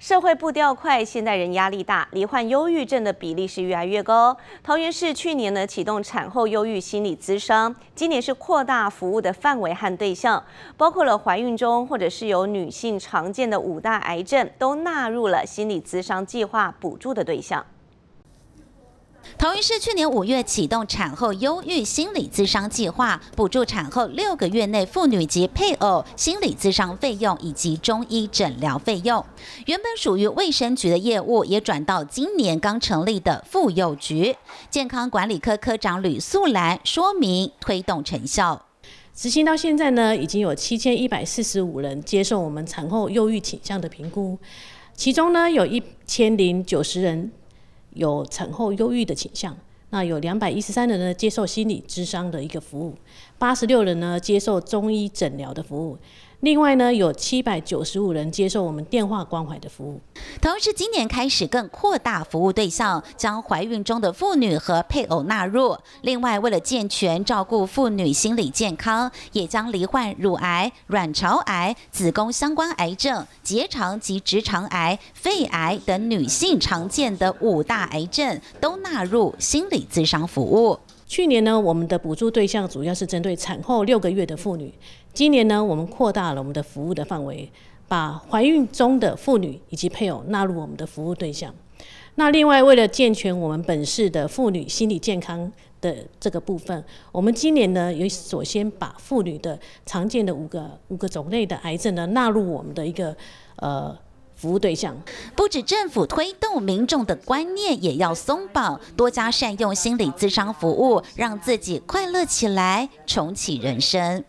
社会步调快，现代人压力大，罹患忧郁症的比例是越来越高。桃园市去年呢启动产后忧郁心理咨商，今年是扩大服务的范围和对象，包括了怀孕中或者是有女性常见的五大癌症，都纳入了心理咨商计划补助的对象。桃园市去年五月启动产后忧郁心理咨商计划，补助产后六个月内妇女及配偶心理咨商费用以及中医诊疗费用。原本属于卫生局的业务，也转到今年刚成立的妇幼局健康管理科科长吕素兰说明推动成效。执行到现在呢，已经有七千一百四十五人接受我们产后忧郁倾向的评估，其中呢，有一千零九十人。有产后忧郁的倾向，那有两百一十三人呢接受心理咨商的一个服务，八十六人呢接受中医诊疗的服务。另外呢，有七百九十五人接受我们电话关怀的服务。同时，今年开始更扩大服务对象，将怀孕中的妇女和配偶纳入。另外，为了健全照顾妇女心理健康，也将罹患乳癌、卵巢癌、子宫相关癌症、结肠及直肠癌、肺癌等女性常见的五大癌症都纳入心理咨商服务。去年呢，我们的补助对象主要是针对产后六个月的妇女。今年呢，我们扩大了我们的服务的范围，把怀孕中的妇女以及配偶纳入我们的服务对象。那另外，为了健全我们本市的妇女心理健康的这个部分，我们今年呢也首先把妇女的常见的五个五个种类的癌症呢纳入我们的一个呃。服务对象不止政府推动，民众的观念也要松绑，多加善用心理咨商服务，让自己快乐起来，重启人生。